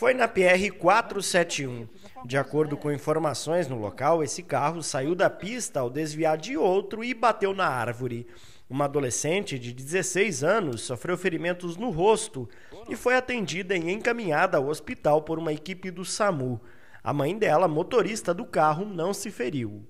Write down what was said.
foi na PR 471. De acordo com informações no local, esse carro saiu da pista ao desviar de outro e bateu na árvore. Uma adolescente de 16 anos sofreu ferimentos no rosto e foi atendida e encaminhada ao hospital por uma equipe do SAMU. A mãe dela, motorista do carro, não se feriu.